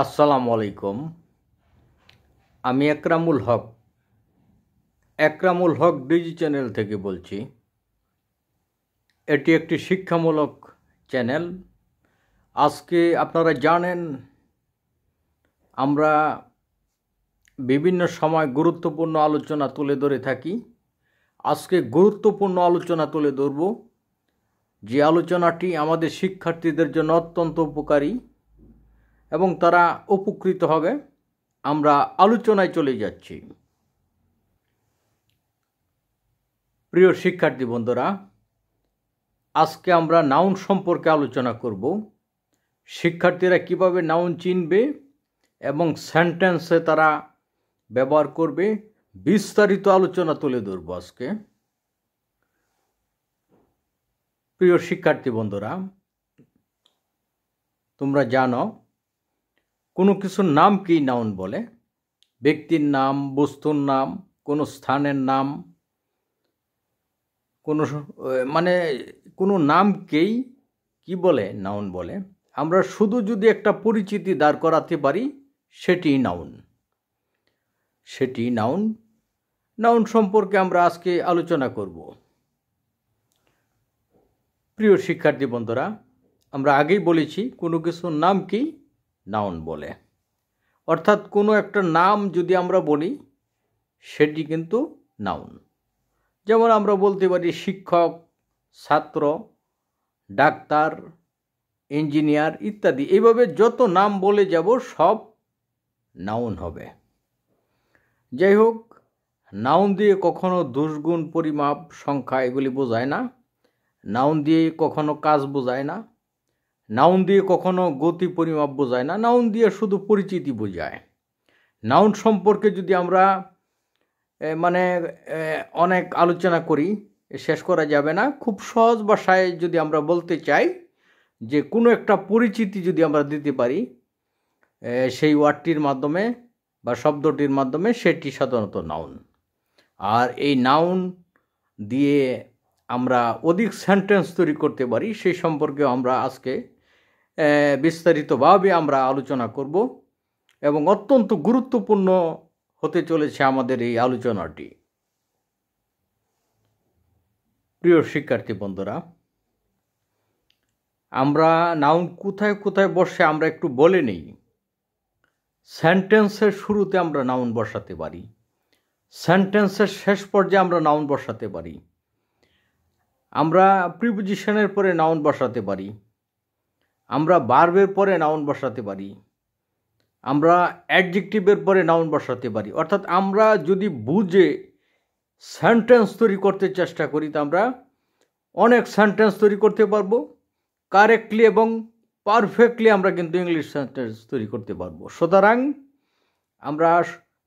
আসসালামু আলাইকুম আমি একরামুল হক একরামুল হক ডিজি চ্যানেল থেকে বলছি এটি একটি শিক্ষামূলক চ্যানেল আজকে আপনারা জানেন আমরা বিভিন্ন সময় গুরুত্বপূর্ণ আলোচনা তুলে ধরে থাকি আজকে গুরুত্বপূর্ণ আলোচনা তুলে ধরব যে আলোচনাটি আমাদের শিক্ষার্থীদের জন্য অত্যন্ত উপকারী এবং তারা উপকৃত হবে আমরা আলোচনায় চলে যাচ্ছি প্রিয় শিক্ষার্থী বন্ধুরা আজকে আমরা নাউন সম্পর্কে আলোচনা করব শিক্ষার্থীরা কিভাবে নাউন চিনবে এবং সেন্টেন্সে তারা ব্যবহার করবে বিস্তারিত আলোচনা তুলে ধরব আজকে প্রিয় শিক্ষার্থী বন্ধুরা তোমরা জানো কোনো কিছুর নামকেই নাউন বলে ব্যক্তির নাম বস্তুর নাম কোনো স্থানের নাম কোনো মানে কোনো নামকেই কি বলে নাউন বলে আমরা শুধু যদি একটা পরিচিতি দাঁড় করাতে পারি সেটি নাউন সেটি নাউন নাউন সম্পর্কে আমরা আজকে আলোচনা করব প্রিয় শিক্ষার্থী বন্ধুরা আমরা আগেই বলেছি কোনো কিছুর নাম কি নাউন বলে অর্থাৎ কোনো একটা নাম যদি আমরা বলি সেটি কিন্তু নাউন যেমন আমরা বলতে পারি শিক্ষক ছাত্র ডাক্তার ইঞ্জিনিয়ার ইত্যাদি এইভাবে যত নাম বলে যাব সব নাউন হবে যাই হোক নাউন দিয়ে কখনো দুষ্গুণ পরিমাপ সংখ্যা এগুলি বোঝায় না নাউন দিয়ে কখনো কাজ বোঝায় না নাউন দিয়ে কখনো গতি পরিমাপ বোঝায় না নাউন দিয়ে শুধু পরিচিতি বোঝায় নাউন সম্পর্কে যদি আমরা মানে অনেক আলোচনা করি শেষ করা যাবে না খুব সহজ ভাষায় যদি আমরা বলতে চাই যে কোনো একটা পরিচিতি যদি আমরা দিতে পারি সেই ওয়ার্ডটির মাধ্যমে বা শব্দটির মাধ্যমে সেটি সাধারণত নাউন আর এই নাউন দিয়ে আমরা অধিক সেন্টেন্স তৈরি করতে পারি সেই সম্পর্কেও আমরা আজকে বিস্তারিতভাবে আমরা আলোচনা করব এবং অত্যন্ত গুরুত্বপূর্ণ হতে চলেছে আমাদের এই আলোচনাটি প্রিয় শিক্ষার্থী বন্ধুরা আমরা নাউন কোথায় কোথায় বসে আমরা একটু বলে নেই সেন্টেন্সের শুরুতে আমরা নাউন বসাতে পারি সেন্টেন্সের শেষ পর্যায়ে আমরা নাউন বসাতে পারি আমরা প্রিপোজিশনের পরে নাউন বসাতে পারি আমরা বার্বের পরে নাউন বসাতে পারি আমরা অ্যাডজেক্টিভের পরে নাউন বসাতে পারি অর্থাৎ আমরা যদি বুঝে সেন্টেন্স তৈরি করতে চেষ্টা করি তা আমরা অনেক সেন্টেন্স তৈরি করতে পারবো কারেক্টলি এবং পারফেক্টলি আমরা কিন্তু ইংলিশ সেন্টেন্স তৈরি করতে পারবো সুতরাং আমরা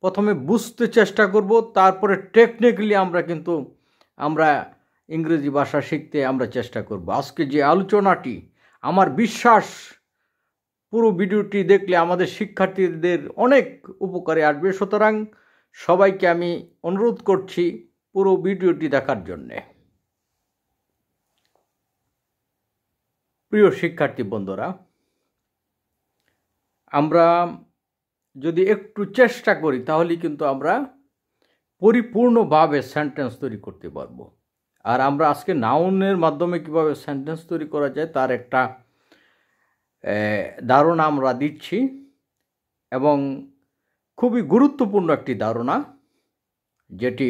প্রথমে বুঝতে চেষ্টা করব তারপরে টেকনিক্যালি আমরা কিন্তু আমরা ইংরেজি ভাষা শিখতে আমরা চেষ্টা করব আজকে যে আলোচনাটি আমার বিশ্বাস পুরো ভিডিওটি দেখলে আমাদের শিক্ষার্থীদের অনেক উপকারে আসবে সুতরাং সবাইকে আমি অনুরোধ করছি পুরো ভিডিওটি দেখার জন্যে প্রিয় শিক্ষার্থী বন্ধুরা আমরা যদি একটু চেষ্টা করি তাহলে কিন্তু আমরা পরিপূর্ণভাবে সেন্টেন্স তৈরি করতে পারবো আর আমরা আজকে নাউনের মাধ্যমে কিভাবে সেন্টেন্স তৈরি করা যায় তার একটা ধারণা আমরা দিচ্ছি এবং খুবই গুরুত্বপূর্ণ একটি ধারণা যেটি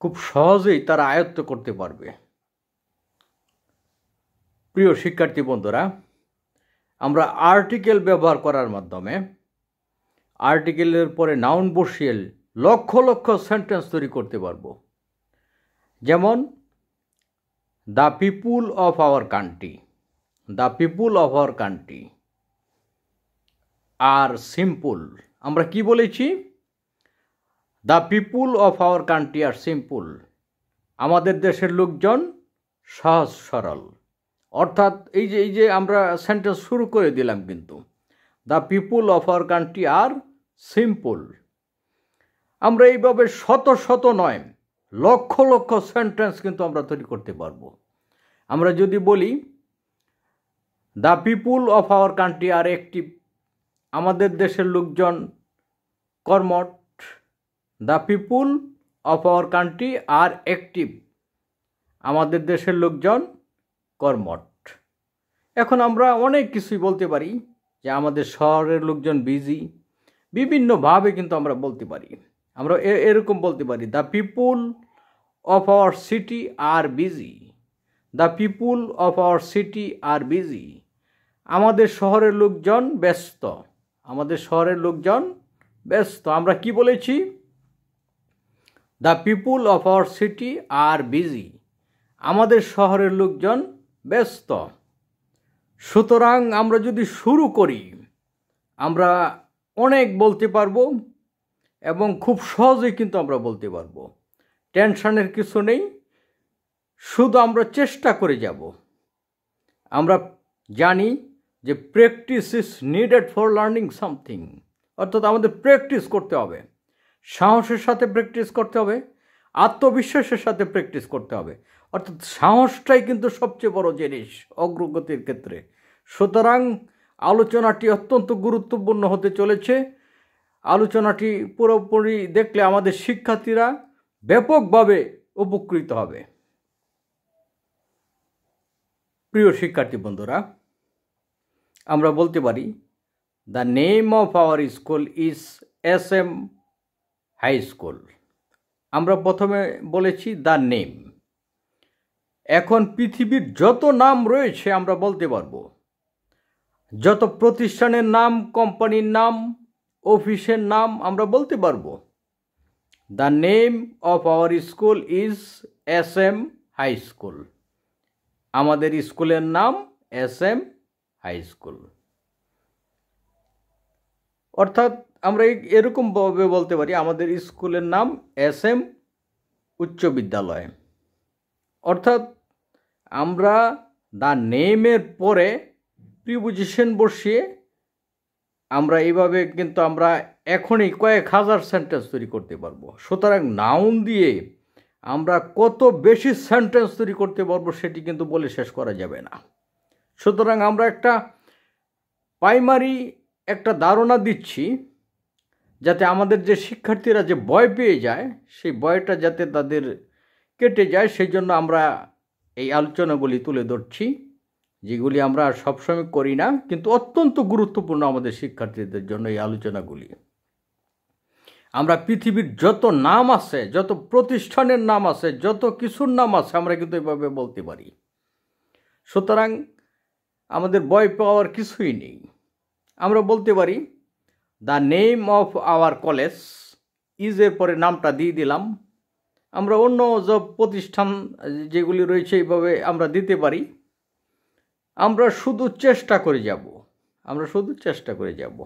খুব সহজেই তারা আয়ত্ত করতে পারবে প্রিয় শিক্ষার্থী বন্ধুরা আমরা আর্টিকেল ব্যবহার করার মাধ্যমে আর্টিকেলের পরে নাউন বসিয়ে লক্ষ লক্ষ সেন্টেন্স তৈরি করতে পারবো যেমন the people of our country the people of our country are simple আমরা কি বলেছি the people of our country are simple আমাদের দেশের লোকজন সহজ সরল অর্থাৎ এই যে এই যে আমরা সেন্টেন্স শুরু করে দিলাম কিন্তু the people of our country are simple আমরা এইভাবে শত শত নয় লক্ষ লক্ষ সেন্টেন্স কিন্তু আমরা তৈরি করতে পারবো আমরা যদি বলি the people of our country are active আমাদের দেশের লোকজন কর্মট the people of our country are active আমাদের দেশের লোকজন কর্মট এখন আমরা অনেক কিছুই বলতে পারি যে আমাদের শহরের লোকজন বিজি বিভিন্নভাবে কিন্তু আমরা বলতে পারি আমরা এরকম বলতে পারি the people of our city are busy the people of our city are busy আমাদের শহরের লোকজন ব্যস্ত আমাদের শহরের লোকজন ব্যস্ত আমরা কি বলেছি the people of our city are busy আমাদের শহরের লোকজন ব্যস্ত সুতরাং আমরা যদি শুরু করি আমরা অনেক বলতে পারবো এবং খুব সহজেই কিন্তু আমরা বলতে পারবো টেনশনের কিছু নেই শুধু আমরা চেষ্টা করে যাব আমরা জানি যে practice is needed for learning something অর্থাৎ আমাদের প্র্যাকটিস করতে হবে সাহসের সাথে প্র্যাকটিস করতে হবে আত্মবিশ্বাসের সাথে প্র্যাকটিস করতে হবে অর্থাৎ সাহসটাই কিন্তু সবচেয়ে বড় জিনিস অগ্রগতির ক্ষেত্রে সুতরাং আলোচনাটি অত্যন্ত গুরুত্বপূর্ণ হতে চলেছে আলোচনাটি পুরোপুরি দেখলে আমাদের শিক্ষার্থীরা ব্যাপকভাবে উপকৃত হবে প্রিয় শিক্ষার্থী বন্ধুরা আমরা বলতে পারি the name of our school is S M high school আমরা প্রথমে বলেছি দ্য নেম এখন পৃথিবীর যত নাম রয়েছে আমরা বলতে পারবো যত প্রতিষ্ঠানের নাম কোম্পানির নাম অফিসের নাম আমরা বলতে পারবো the name of our school is S M high school আমাদের স্কুলের নাম এস এম হাই স্কুল অর্থাৎ আমরা এরকমভাবে বলতে পারি আমাদের স্কুলের নাম এস এম উচ্চ বিদ্যালয় অর্থাৎ আমরা দ্য নেমের পরে প্রিপোজিশন বসিয়ে আমরা এইভাবে কিন্তু আমরা এখনই কয়েক হাজার সেন্টেন্স তৈরি করতে পারবো সুতরাং নাউন দিয়ে আমরা কত বেশি সেন্টেন্স তৈরি করতে পারবো সেটি কিন্তু বলে শেষ করা যাবে না সুতরাং আমরা একটা প্রাইমারি একটা ধারণা দিচ্ছি যাতে আমাদের যে শিক্ষার্থীরা যে ভয় পেয়ে যায় সেই ভয়টা যাতে তাদের কেটে যায় সেই জন্য আমরা এই আলোচনাগুলি তুলে ধরছি যেগুলি আমরা সবসময় করি না কিন্তু অত্যন্ত গুরুত্বপূর্ণ আমাদের শিক্ষার্থীদের জন্য এই আলোচনাগুলি আমরা পৃথিবীর যত নাম আছে যত প্রতিষ্ঠানের নাম আছে যত কিছুর নাম আছে আমরা কিন্তু এভাবে বলতে পারি সুতরাং আমাদের বয় পাওয়ার কিছুই নেই আমরা বলতে পারি the name of our college ইজের পরে নামটা দিয়ে দিলাম আমরা অন্য যে প্রতিষ্ঠান যেগুলি রয়েছে এইভাবে আমরা দিতে পারি আমরা শুধু চেষ্টা করে যাব আমরা শুধু চেষ্টা করে যাব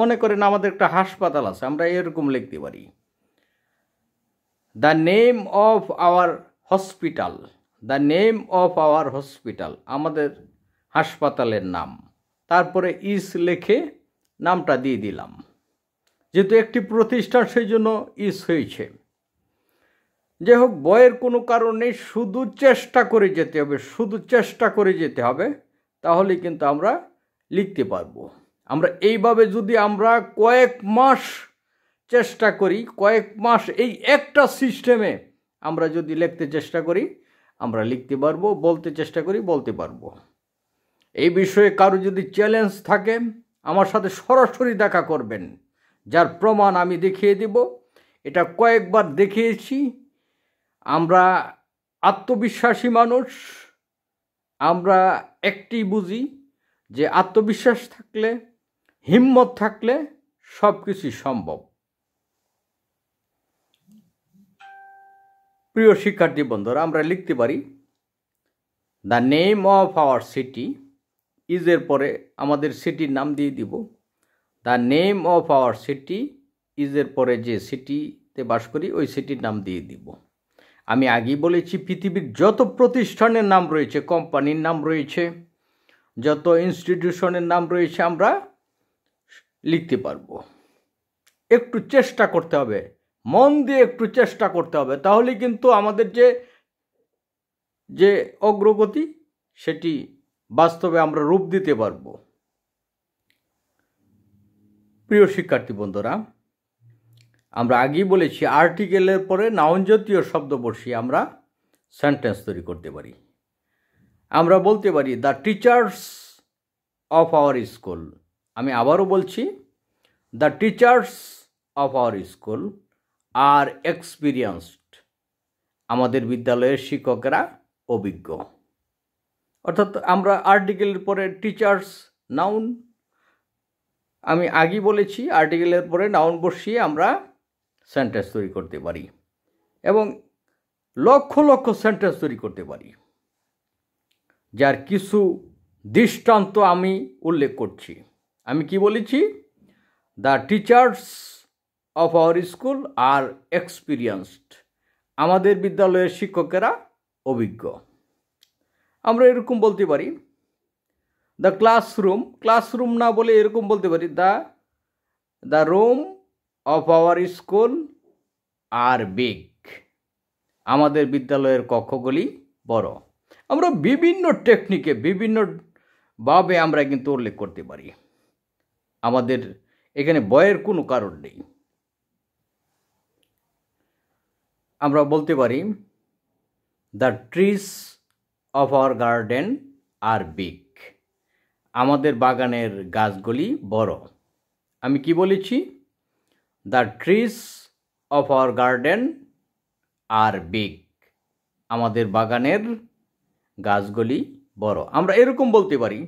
মনে করেন আমাদের একটা হাসপাতাল আছে আমরা এরকম লিখতে পারি the name of our hospital the name of our hospital আমাদের হাসপাতালের নাম তারপরে ইস লেখে নামটা দিয়ে দিলাম যেহেতু একটি প্রতিষ্ঠান সেই জন্য ইস হয়েছে যাই হোক বয়ের কোনো কারণে শুধু চেষ্টা করে যেতে হবে শুধু চেষ্টা করে যেতে হবে তাহলে কিন্তু আমরা লিখতে পারবো আমরা এইভাবে যদি আমরা কয়েক মাস চেষ্টা করি কয়েক মাস এই একটা সিস্টেমে আমরা যদি লিখতে চেষ্টা করি আমরা লিখতে পারবো বলতে চেষ্টা করি বলতে পারবো এই বিষয়ে কারো যদি চ্যালেঞ্জ থাকে আমার সাথে সরাসরি দেখা করবেন যার প্রমাণ আমি দেখিয়ে দেব এটা কয়েকবার দেখিয়েছি আমরা আত্মবিশ্বাসী মানুষ আমরা একটি বুঝি যে আত্মবিশ্বাস থাকলে হিম্মত থাকলে সব কিছুই সম্ভব প্রিয় শিক্ষার্থী বন্ধুরা আমরা লিখতে পারি the name of our city ইজের পরে আমাদের সিটির নাম দিয়ে দিব the name of our city ইজের পরে যে সিটিতে বাস করি ওই সিটির নাম দিয়ে দিব আমি আগেই বলেছি পৃথিবীর যত প্রতিষ্ঠানের নাম রয়েছে কোম্পানির নাম রয়েছে যত ইনস্টিটিউশনের নাম রয়েছে আমরা লিখতে পারবো একটু চেষ্টা করতে হবে মন দিয়ে একটু চেষ্টা করতে হবে তাহলে কিন্তু আমাদের যে যে অগ্রগতি সেটি বাস্তবে আমরা রূপ দিতে পারব প্রিয় শিক্ষার্থী বন্ধুরা আমরা আগেই বলেছি আর্টিকেলের পরে নাউন জাতীয় শব্দ বসিয়ে আমরা সেন্টেন্স তৈরি করতে পারি আমরা বলতে পারি the teachers of our school আমি আবারও বলছি the teachers of our school are experienced আমাদের বিদ্যালয়ের শিক্ষকেরা অভিজ্ঞ অর্থাৎ আমরা আর্টিকেলের পরে টিচার্স নাউন আমি আগেই বলেছি আর্টিকেলের পরে নাউন বসিয়ে আমরা সেন্টেন্স তৈরি করতে পারি এবং লক্ষ লক্ষ সেন্টেন্স তৈরি করতে পারি যার কিছু দৃষ্টান্ত আমি উল্লেখ করছি আমি কি বলেছি the teachers of our school are experienced আমাদের বিদ্যালয়ের শিক্ষকেরা অভিজ্ঞ আমরা এরকম বলতে পারি দ্য ক্লাসরুম ক্লাসরুম না বলে এরকম বলতে পারি the the room of our school are big আমাদের বিদ্যালয়ের কক্ষগুলি বড় আমরা বিভিন্ন টেকনিকে বিভিন্নভাবে আমরা কিন্তু উল্লেখ করতে পারি আমাদের এখানে বয়ের কোনো কারণ নেই আমরা বলতে পারি the trees of our garden are big আমাদের বাগানের গাছগুলি বড় আমি কি বলেছি the trees of our garden are big আমাদের বাগানের গাছগুলি বড় আমরা এরকম বলতে পারি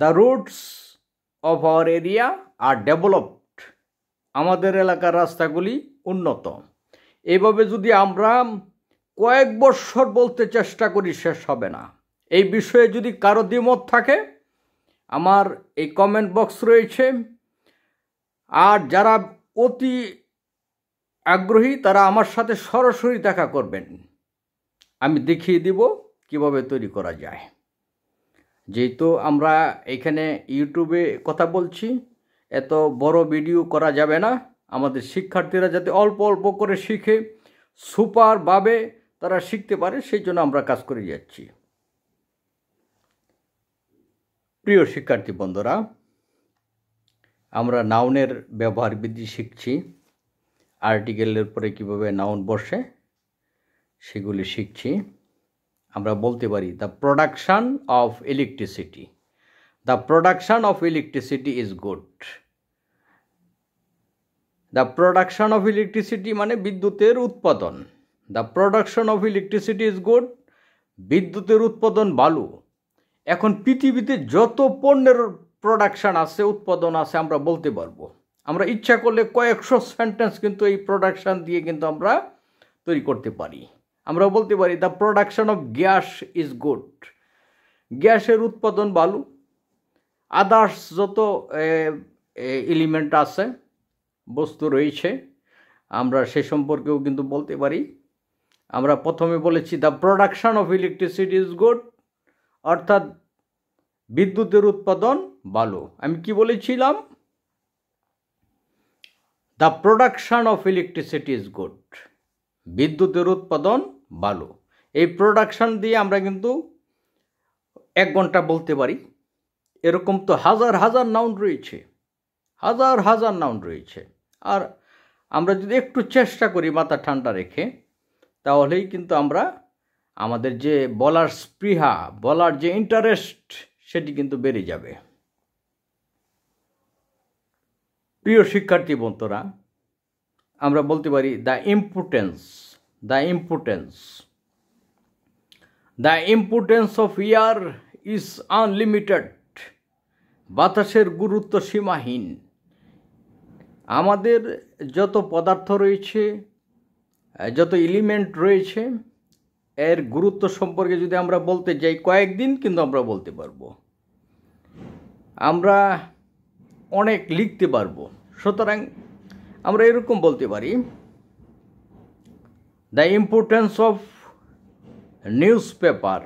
the routes of our area are developed আমাদের এলাকার রাস্তাগুলি উন্নত এইভাবে যদি আমরা কয়েক বছর বলতে চেষ্টা করি শেষ হবে না এই বিষয়ে যদি কারো দ্বিমত থাকে আমার এই কমেন্ট বক্স রয়েছে আর যারা অতি আগ্রহী তারা আমার সাথে সরাসরি দেখা করবেন আমি দেখিয়ে দিব কিভাবে তৈরি করা যায় যেহেতু আমরা এখানে ইউটিউবে কথা বলছি এত বড় ভিডিও করা যাবে না আমাদের শিক্ষার্থীরা যাতে অল্প অল্প করে শিখে সুপারভাবে তারা শিখতে পারে সেই জন্য আমরা কাজ করে যাচ্ছি প্রিয় শিক্ষার্থী বন্ধুরা আমরা নাউনের ব্যবহার বিধি শিখছি আর্টিকেলের পরে কিভাবে নাউন বসে সেগুলি শিখছি আমরা বলতে পারি the production of electricity the production of electricity is good the production of electricity মানে বিদ্যুতের উৎপাদন the production of electricity is good বিদ্যুতের উৎপাদন ভালো এখন পৃথিবীতে যত পণ্যের প্রোডাকশান আছে উৎপাদন আছে আমরা বলতে পারবো আমরা ইচ্ছা করলে কয়েকশো সেন্টেন্স কিন্তু এই প্রোডাকশান দিয়ে কিন্তু আমরা তৈরি করতে পারি আমরা বলতে পারি the production of gas is good গ্যাসের উৎপাদন ভালো আদার্স যত এলিমেন্ট আছে বস্তু রয়েছে আমরা সে সম্পর্কেও কিন্তু বলতে পারি আমরা প্রথমে বলেছি the production of electricity is good অর্থাৎ বিদ্যুতের উৎপাদন ভালো আমি কি বলেছিলাম the production of electricity is good বিদ্যুতের উৎপাদন ভালো এই প্রোডাকশান দিয়ে আমরা কিন্তু এক ঘন্টা বলতে পারি এরকম তো হাজার হাজার নাউন রয়েছে হাজার হাজার নাউন রয়েছে আর আমরা যদি একটু চেষ্টা করি মাথা ঠান্ডা রেখে তাহলেই কিন্তু আমরা আমাদের যে বলার স্পৃহা বলার যে ইন্টারেস্ট সেটি কিন্তু বেড়ে যাবে প্রিয় শিক্ষার্থী বন্ধুরা আমরা বলতে পারি the importance the importance the importance of air is unlimited বাতাসের গুরুত্ব সীমাহীন আমাদের যত পদার্থ রয়েছে যত এলিমেন্ট রয়েছে এর গুরুত্ব সম্পর্কে যদি আমরা বলতে যাই কয়েকদিন কিন্তু আমরা বলতে পারবো আমরা অনেক লিখতে পারব সুতরাং আমরা এরকম বলতে পারি the importance of newspaper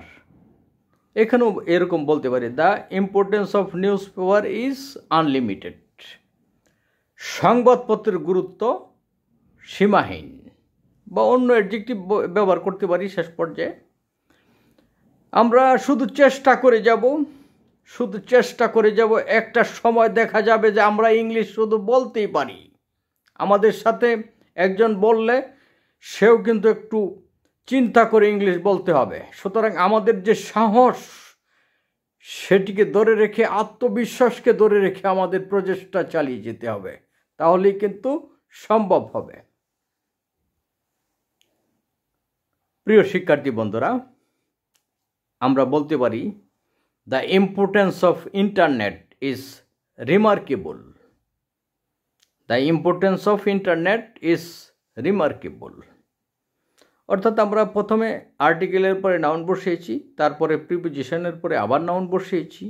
এখানেও এরকম বলতে পারি the importance of newspaper is unlimited সংবাদপত্রের গুরুত্ব সীমাহীন বা অন্য অ্যাডজেক্টিভ ব্যবহার করতে পারি শেষ পর্যায়ে আমরা শুধু চেষ্টা করে যাব শুধু চেষ্টা করে যাব একটা সময় দেখা যাবে যে আমরা ইংলিশ শুধু বলতেই পারি আমাদের সাথে একজন বললে সেও কিন্তু একটু চিন্তা করে ইংলিশ বলতে হবে সুতরাং আমাদের যে সাহস সেটিকে ধরে রেখে আত্মবিশ্বাসকে ধরে রেখে আমাদের প্রচেষ্টা চালিয়ে যেতে হবে তাহলেই কিন্তু সম্ভব হবে প্রিয় শিক্ষার্থী বন্ধুরা আমরা বলতে পারি the importance of internet is remarkable the importance of internet is remarkable অর্থাৎ আমরা প্রথমে আর্টিকেলের পরে নাউন বসিয়েছি তারপরে প্রিপোজিশনের পরে আবার নাউন বসিয়েছি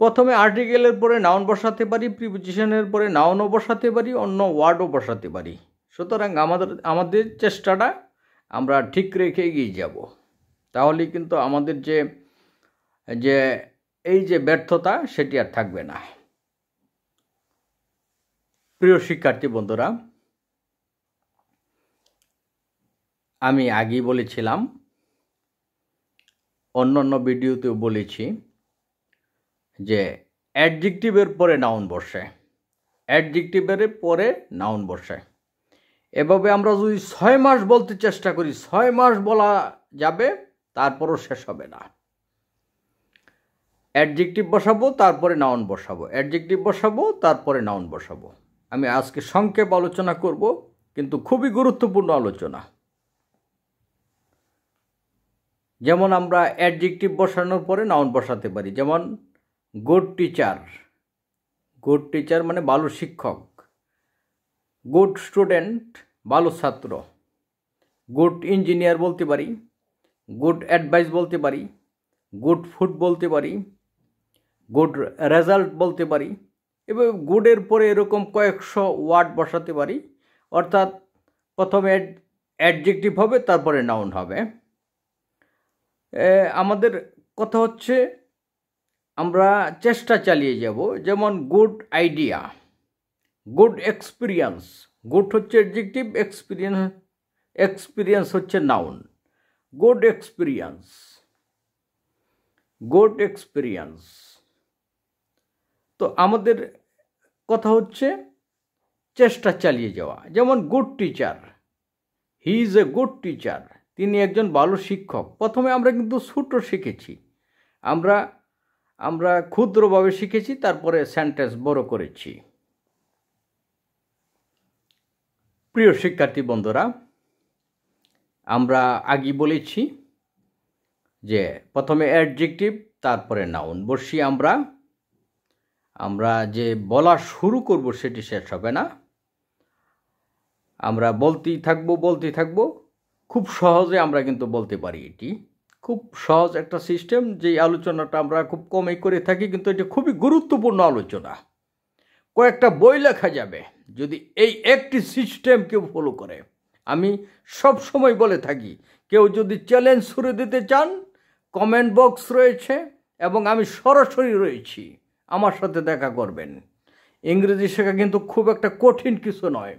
প্রথমে আর্টিকেলের পরে নাউন বসাতে পারি প্রিপোজিশনের পরে নাউনও বসাতে পারি অন্য ওয়ার্ডও বসাতে পারি সুতরাং আমাদের আমাদের চেষ্টাটা আমরা ঠিক রেখে এগিয়ে যাব তাহলে কিন্তু আমাদের যে যে এই যে ব্যর্থতা সেটি আর থাকবে না প্রিয় শিক্ষার্থী বন্ধুরা আমি আগেই বলেছিলাম অন্যান্য ভিডিওতেও বলেছি যে অ্যাডজেক্টিভের পরে নাউন বসে অ্যাডজেক্টিভের পরে নাউন বসে এভাবে আমরা যদি ছয় মাস বলতে চেষ্টা করি ছয় মাস বলা যাবে তারপরও শেষ হবে না অ্যাডজেক্টিভ বসাবো তারপরে নাউন বসাবো অ্যাডজেক্টিভ বসাবো তারপরে নাউন বসাবো আমি আজকে সংক্ষেপ আলোচনা করব কিন্তু খুবই গুরুত্বপূর্ণ আলোচনা যেমন আমরা অ্যাডজেক্টিভ বসানোর পরে নাউন বসাতে পারি যেমন গুড টিচার গুড টিচার মানে ভালো শিক্ষক গুড স্টুডেন্ট ভালো ছাত্র গুড ইঞ্জিনিয়ার বলতে পারি গুড অ্যাডভাইস বলতে পারি গুড ফুড বলতে পারি গুড রেজাল্ট বলতে পারি এবং গুডের পরে এরকম কয়েকশো ওয়ার্ড বসাতে পারি অর্থাৎ প্রথমে অ্যাডজেক্টিভ হবে তারপরে নাউন হবে আমাদের কথা হচ্ছে আমরা চেষ্টা চালিয়ে যাব যেমন good idea good experience good হচ্ছে অ্যাডজেক্টিভ এক্সপিরিয়েন্স এক্সপিরিয়েন্স হচ্ছে noun good experience good experience তো আমাদের কথা হচ্ছে চেষ্টা চালিয়ে যাওয়া যেমন good teacher he is a good teacher তিনি একজন ভালো শিক্ষক প্রথমে আমরা কিন্তু ছোট শিখেছি আমরা আমরা ক্ষুদ্রভাবে শিখেছি তারপরে সেন্টেন্স বড় করেছি প্রিয় শিক্ষার্থী বন্ধুরা আমরা আগে বলেছি যে প্রথমে অ্যাডজেক্টিভ তারপরে নাউন বসি আমরা আমরা যে বলা শুরু করব সেটি শেষ হবে না আমরা বলতেই থাকবো বলতেই থাকবো খুব সহজে আমরা কিন্তু বলতে পারি এটি খুব সহজ একটা সিস্টেম যেই আলোচনাটা আমরা খুব কমই করে থাকি কিন্তু এটা খুবই গুরুত্বপূর্ণ আলোচনা কয়েকটা বই লেখা যাবে যদি এই একটি সিস্টেম কেউ ফলো করে আমি সব সময় বলে থাকি কেউ যদি চ্যালেঞ্জ শুরু দিতে চান কমেন্ট বক্স রয়েছে এবং আমি সরাসরি রয়েছি আমার সাথে দেখা করবেন ইংরেজি শেখা কিন্তু খুব একটা কঠিন কিছু নয়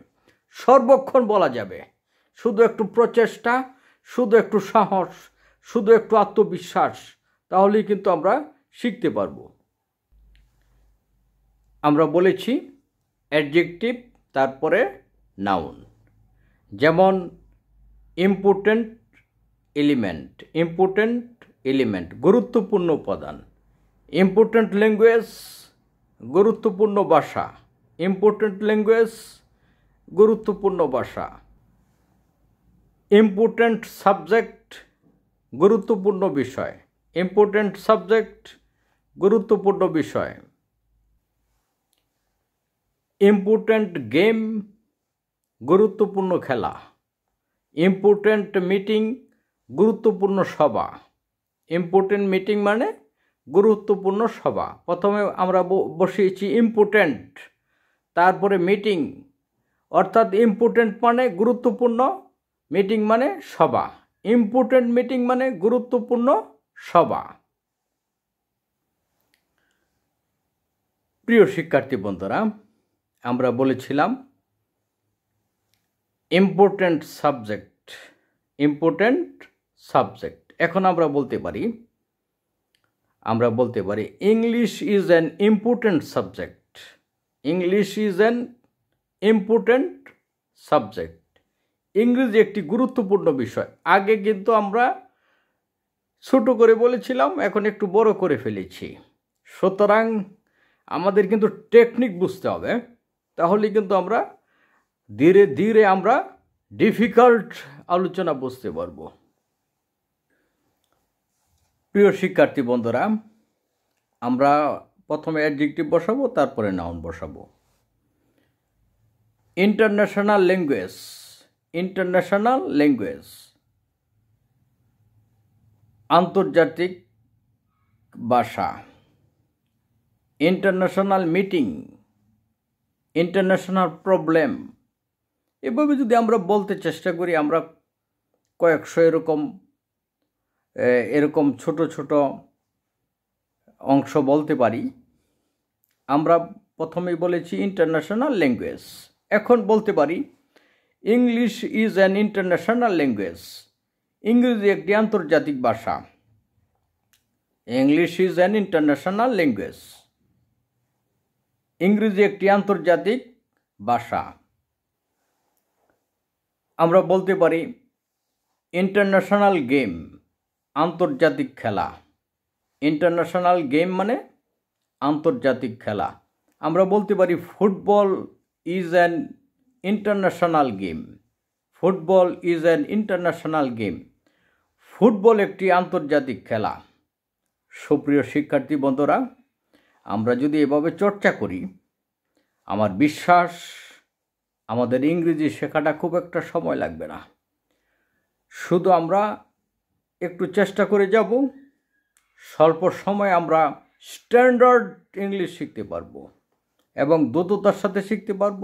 সর্বক্ষণ বলা যাবে শুধু একটু প্রচেষ্টা শুধু একটু সাহস শুধু একটু আত্মবিশ্বাস তাহলেই কিন্তু আমরা শিখতে পারব আমরা বলেছি অ্যাডজেক্টিভ তারপরে নাউন যেমন ইম্পর্টেন্ট এলিমেন্ট ইম্পর্টেন্ট এলিমেন্ট গুরুত্বপূর্ণ উপাদান ইম্পর্টেন্ট ল্যাঙ্গুয়েজ গুরুত্বপূর্ণ ভাষা ইম্পর্টেন্ট ল্যাঙ্গুয়েজ গুরুত্বপূর্ণ ভাষা ইম্পর্টেন্ট সাবজেক্ট গুরুত্বপূর্ণ বিষয় ইম্পর্টেন্ট সাবজেক্ট গুরুত্বপূর্ণ বিষয় ইম্পর্টেন্ট গেম গুরুত্বপূর্ণ খেলা ইম্পর্টেন্ট মিটিং গুরুত্বপূর্ণ সভা ইম্পর্টেন্ট মিটিং মানে গুরুত্বপূর্ণ সভা প্রথমে আমরা বসিয়েছি ইম্পর্টেন্ট তারপরে মিটিং অর্থাৎ ইম্পর্টেন্ট মানে গুরুত্বপূর্ণ মিটিং মানে সভা ইম্পর্টেন্ট মিটিং মানে গুরুত্বপূর্ণ সভা প্রিয় শিক্ষার্থী বন্ধুরা আমরা বলেছিলাম ইম্পর্টেন্ট সাবজেক্ট ইম্পর্টেন্ট সাবজেক্ট এখন আমরা বলতে পারি আমরা বলতে পারি English is an important subject English is an important subject ইংরেজি একটি গুরুত্বপূর্ণ বিষয় আগে কিন্তু আমরা ছোট করে বলেছিলাম এখন একটু বড় করে ফেলেছি সুতরাং আমাদের কিন্তু টেকনিক বুঝতে হবে তাহলে কিন্তু আমরা ধীরে ধীরে আমরা ডিফিকাল্ট আলোচনা বুঝতে পারবো প্রিয় শিক্ষার্থী বন্ধুরা আমরা প্রথমে অ্যাডজেক্টিভ বসাবো তারপরে নাউন বসাবো ইন্টারন্যাশনাল ল্যাঙ্গুয়েজ ইন্টারন্যাশনাল ল্যাঙ্গুয়েজ আন্তর্জাতিক ভাষা ইন্টারন্যাশনাল মিটিং ইন্টারন্যাশনাল প্রবলেম এভাবে যদি আমরা বলতে চেষ্টা করি আমরা কয়েকশো এরকম এরকম ছোট ছোট অংশ বলতে পারি আমরা প্রথমেই বলেছি ইন্টারন্যাশনাল ল্যাঙ্গুয়েজ এখন বলতে পারি English is an international language ইংরেজি একটি আন্তর্জাতিক ভাষা English is an international language ইংরেজি একটি আন্তর্জাতিক ভাষা আমরা বলতে পারি ইন্টারন্যাশনাল গেম আন্তর্জাতিক খেলা ইন্টারন্যাশনাল গেম মানে আন্তর্জাতিক খেলা আমরা বলতে পারি football is an international game football is an international game football একটি আন্তর্জাতিক খেলা সুপ্রিয় শিক্ষার্থী বন্ধুরা আমরা যদি এভাবে চর্চা করি আমার বিশ্বাস আমাদের ইংরেজি শেখাটা খুব একটা সময় লাগবে না শুধু আমরা একটু চেষ্টা করে যাব স্বল্প সময় আমরা স্ট্যান্ডার্ড ইংলিশ শিখতে পারব এবং দ্রুততার সাথে শিখতে পারব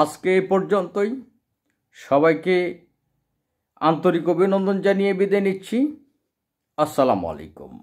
আজকে এ পর্যন্তই সবাইকে আন্তরিক অভিনন্দন জানিয়ে বিদায় নিচ্ছি আসসালামু আলাইকুম